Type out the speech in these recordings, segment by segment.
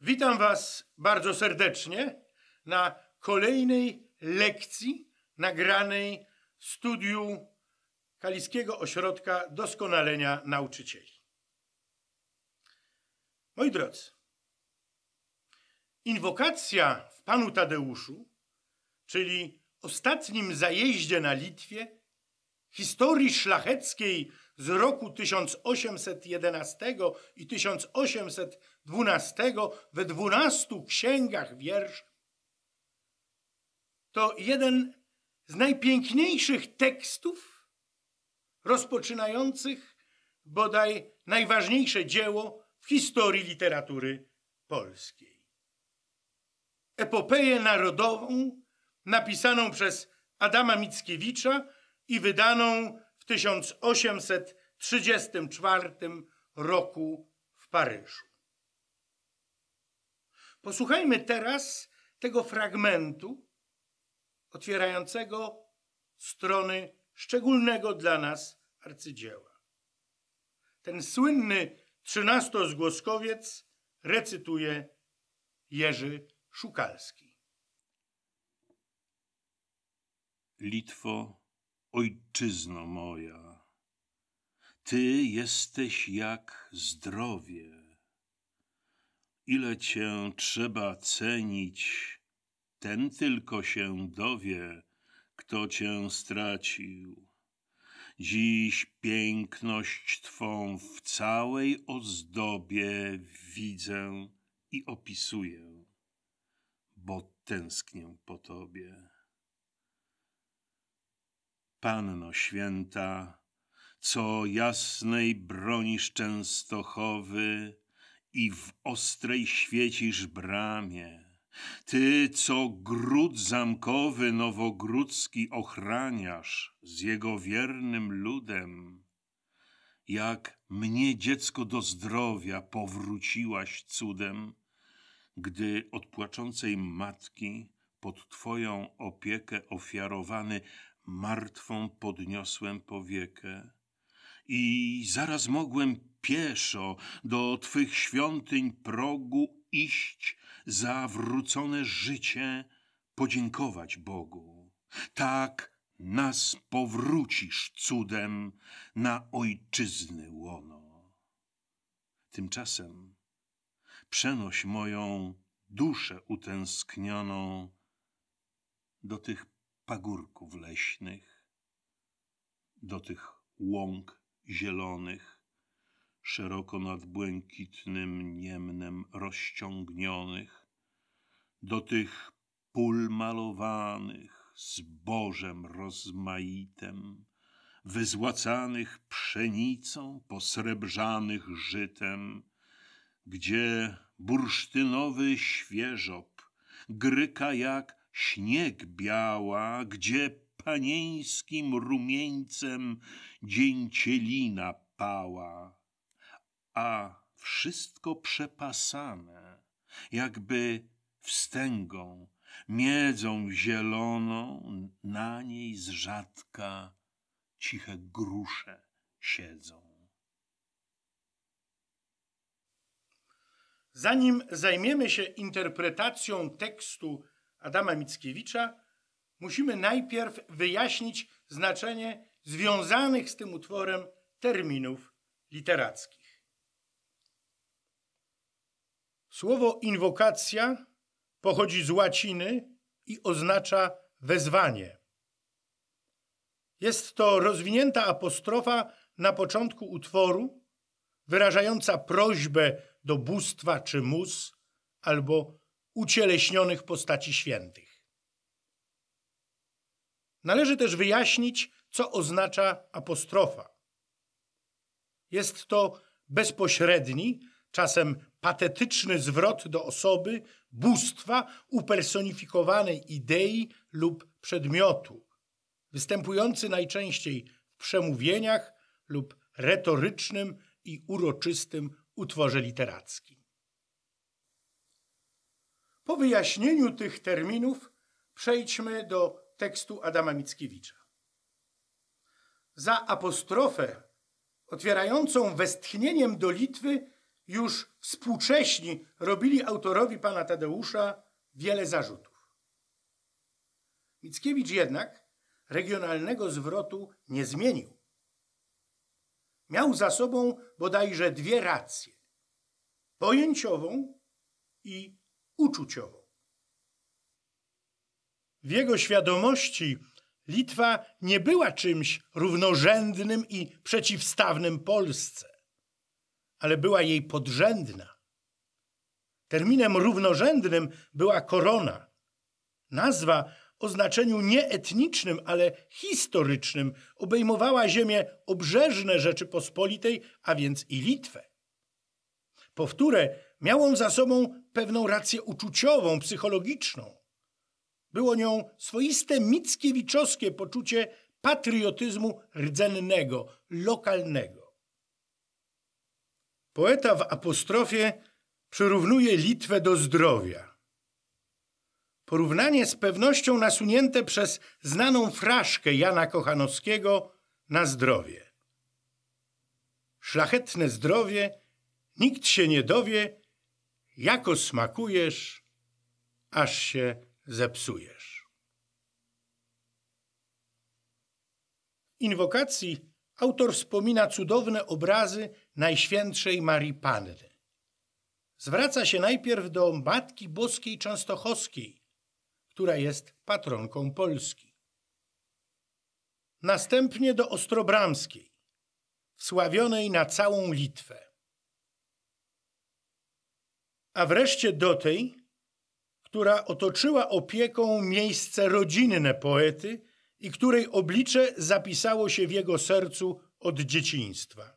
Witam Was bardzo serdecznie na kolejnej lekcji nagranej w studiu Kaliskiego Ośrodka Doskonalenia Nauczycieli. Moi drodzy, inwokacja w Panu Tadeuszu, czyli ostatnim zajeździe na Litwie, historii szlacheckiej z roku 1811 i 1812 we dwunastu księgach wiersz, to jeden z najpiękniejszych tekstów rozpoczynających bodaj najważniejsze dzieło w historii literatury polskiej. Epopeję narodową napisaną przez Adama Mickiewicza i wydaną w 1834 roku w Paryżu. Posłuchajmy teraz tego fragmentu otwierającego strony szczególnego dla nas arcydzieła. Ten słynny trzynastozgłoskowiec recytuje Jerzy Szukalski. Litwo, Ojczyzno moja, Ty jesteś jak zdrowie. Ile Cię trzeba cenić, ten tylko się dowie, kto Cię stracił. Dziś piękność Twą w całej ozdobie widzę i opisuję, bo tęsknię po Tobie. Panno Święta, co jasnej bronisz częstochowy i w ostrej świecisz bramie. Ty, co gród zamkowy nowogródzki ochraniasz z jego wiernym ludem, jak mnie dziecko do zdrowia powróciłaś cudem, gdy od płaczącej matki pod Twoją opiekę ofiarowany martwą podniosłem powiekę i zaraz mogłem pieszo do Twych świątyń progu iść za wrócone życie, podziękować Bogu. Tak nas powrócisz cudem na ojczyzny łono. Tymczasem przenoś moją duszę utęsknioną do tych pagórków leśnych, do tych łąk zielonych, szeroko nad błękitnym niemnem rozciągnionych, do tych pól malowanych, zbożem rozmaitym, wyzłacanych pszenicą, posrebrzanych żytem, gdzie bursztynowy świeżop gryka jak śnieg biała, gdzie panieńskim rumieńcem dzięcielina pała, a wszystko przepasane, jakby wstęgą, miedzą zieloną, na niej z rzadka ciche grusze siedzą. Zanim zajmiemy się interpretacją tekstu Adama Mickiewicza, musimy najpierw wyjaśnić znaczenie związanych z tym utworem terminów literackich. Słowo inwokacja pochodzi z łaciny i oznacza wezwanie. Jest to rozwinięta apostrofa na początku utworu, wyrażająca prośbę do bóstwa czy mus albo ucieleśnionych postaci świętych. Należy też wyjaśnić, co oznacza apostrofa. Jest to bezpośredni, czasem patetyczny zwrot do osoby, bóstwa, upersonifikowanej idei lub przedmiotu, występujący najczęściej w przemówieniach lub retorycznym i uroczystym utworze literackim. Po wyjaśnieniu tych terminów przejdźmy do tekstu Adama Mickiewicza. Za apostrofę otwierającą westchnieniem do Litwy już współcześni robili autorowi pana Tadeusza wiele zarzutów. Mickiewicz jednak regionalnego zwrotu nie zmienił. Miał za sobą bodajże dwie racje: pojęciową i uczuciową. W jego świadomości Litwa nie była czymś równorzędnym i przeciwstawnym Polsce, ale była jej podrzędna. Terminem równorzędnym była korona, nazwa o znaczeniu nie etnicznym, ale historycznym obejmowała ziemię obrzeżne Rzeczypospolitej, a więc i Litwę. Powtórę, Miał on za sobą pewną rację uczuciową, psychologiczną. Było nią swoiste mickiewiczowskie poczucie patriotyzmu rdzennego, lokalnego. Poeta w apostrofie przyrównuje Litwę do zdrowia. Porównanie z pewnością nasunięte przez znaną fraszkę Jana Kochanowskiego na zdrowie. Szlachetne zdrowie, nikt się nie dowie, jako smakujesz, aż się zepsujesz. inwokacji autor wspomina cudowne obrazy Najświętszej Marii Panny. Zwraca się najpierw do Matki Boskiej Częstochowskiej, która jest patronką Polski. Następnie do Ostrobramskiej, wsławionej na całą Litwę a wreszcie do tej, która otoczyła opieką miejsce rodzinne poety i której oblicze zapisało się w jego sercu od dzieciństwa.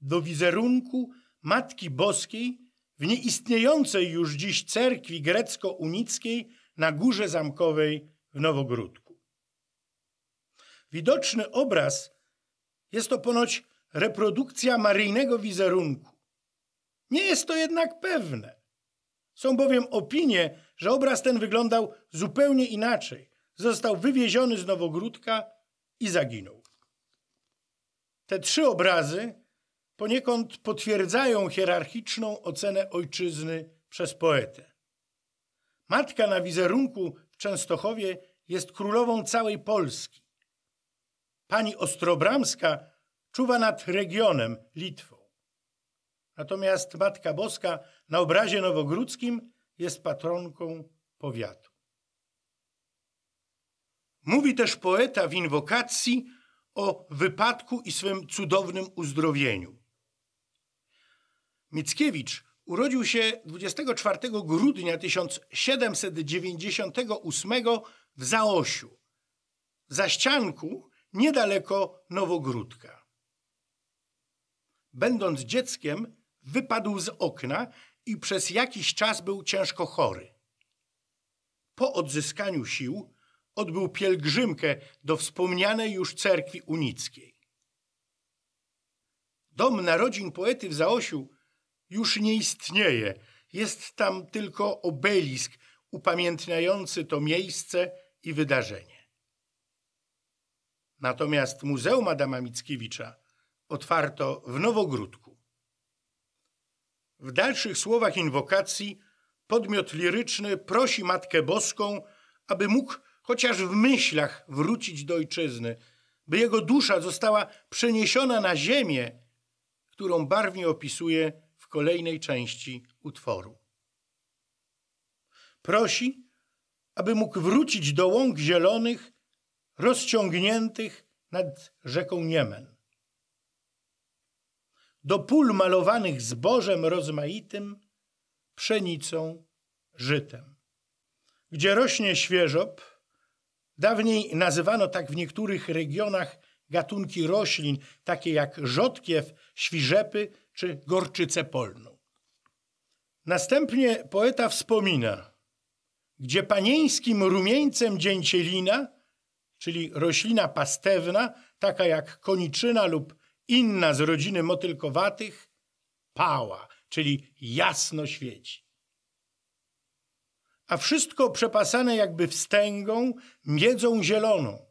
Do wizerunku Matki Boskiej w nieistniejącej już dziś cerkwi grecko-unickiej na Górze Zamkowej w Nowogródku. Widoczny obraz jest to ponoć reprodukcja maryjnego wizerunku, nie jest to jednak pewne. Są bowiem opinie, że obraz ten wyglądał zupełnie inaczej. Został wywieziony z Nowogródka i zaginął. Te trzy obrazy poniekąd potwierdzają hierarchiczną ocenę ojczyzny przez poetę. Matka na wizerunku w Częstochowie jest królową całej Polski. Pani Ostrobramska czuwa nad regionem Litwą. Natomiast Matka Boska na obrazie nowogródzkim jest patronką powiatu. Mówi też poeta w inwokacji o wypadku i swym cudownym uzdrowieniu. Mickiewicz urodził się 24 grudnia 1798 w Zaosiu, w ścianku niedaleko Nowogródka. Będąc dzieckiem, wypadł z okna i przez jakiś czas był ciężko chory. Po odzyskaniu sił odbył pielgrzymkę do wspomnianej już cerkwi unickiej. Dom narodzin poety w Zaosiu już nie istnieje. Jest tam tylko obelisk upamiętniający to miejsce i wydarzenie. Natomiast Muzeum Adama Mickiewicza otwarto w Nowogródku. W dalszych słowach inwokacji podmiot liryczny prosi Matkę Boską, aby mógł chociaż w myślach wrócić do ojczyzny, by jego dusza została przeniesiona na ziemię, którą barwnie opisuje w kolejnej części utworu. Prosi, aby mógł wrócić do łąk zielonych rozciągniętych nad rzeką Niemen do pól malowanych zbożem rozmaitym, pszenicą, żytem. Gdzie rośnie świeżob, dawniej nazywano tak w niektórych regionach gatunki roślin, takie jak rzodkiew, świżepy czy gorczycę polną. Następnie poeta wspomina, gdzie panieńskim rumieńcem dzięcielina, czyli roślina pastewna, taka jak koniczyna lub inna z rodziny motylkowatych pała, czyli jasno świeci. A wszystko przepasane jakby wstęgą, miedzą zieloną.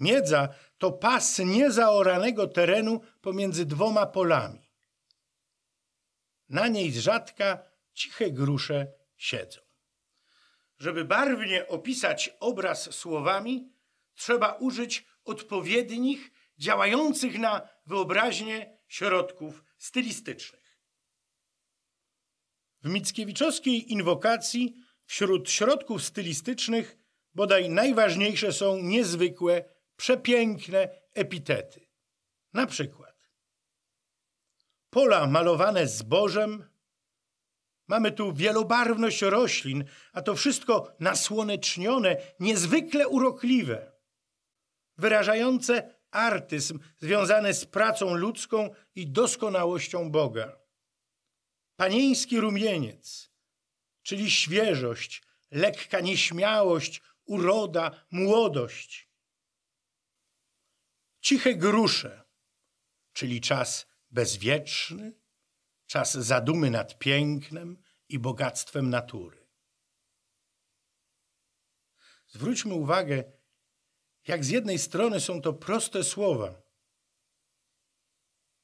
Miedza to pas niezaoranego terenu pomiędzy dwoma polami. Na niej z rzadka ciche grusze siedzą. Żeby barwnie opisać obraz słowami, trzeba użyć odpowiednich, działających na wyobraźnię środków stylistycznych. W Mickiewiczowskiej inwokacji wśród środków stylistycznych bodaj najważniejsze są niezwykłe, przepiękne epitety. Na przykład pola malowane zbożem, Mamy tu wielobarwność roślin, a to wszystko nasłonecznione, niezwykle urokliwe, wyrażające artyzm związane z pracą ludzką i doskonałością Boga. Panieński rumieniec, czyli świeżość, lekka nieśmiałość, uroda, młodość. Ciche grusze, czyli czas bezwieczny, czas zadumy nad pięknem i bogactwem natury. Zwróćmy uwagę jak z jednej strony są to proste słowa,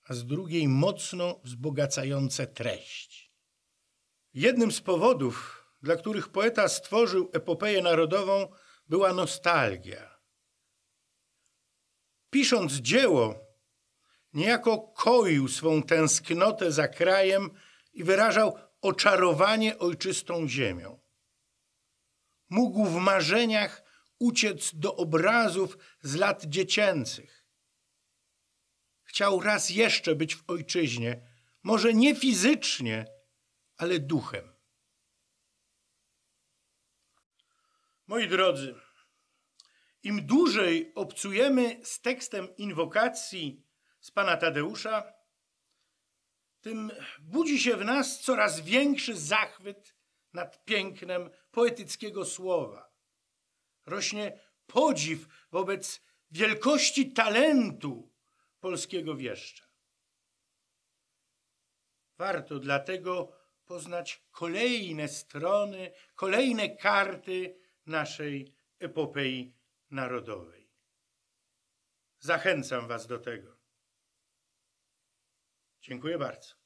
a z drugiej mocno wzbogacające treść. Jednym z powodów, dla których poeta stworzył epopeję narodową, była nostalgia. Pisząc dzieło, niejako koił swą tęsknotę za krajem i wyrażał oczarowanie ojczystą ziemią. Mógł w marzeniach uciec do obrazów z lat dziecięcych. Chciał raz jeszcze być w ojczyźnie, może nie fizycznie, ale duchem. Moi drodzy, im dłużej obcujemy z tekstem inwokacji z pana Tadeusza, tym budzi się w nas coraz większy zachwyt nad pięknem poetyckiego słowa rośnie podziw wobec wielkości talentu polskiego wieszcza. Warto dlatego poznać kolejne strony, kolejne karty naszej epopei narodowej. Zachęcam Was do tego. Dziękuję bardzo.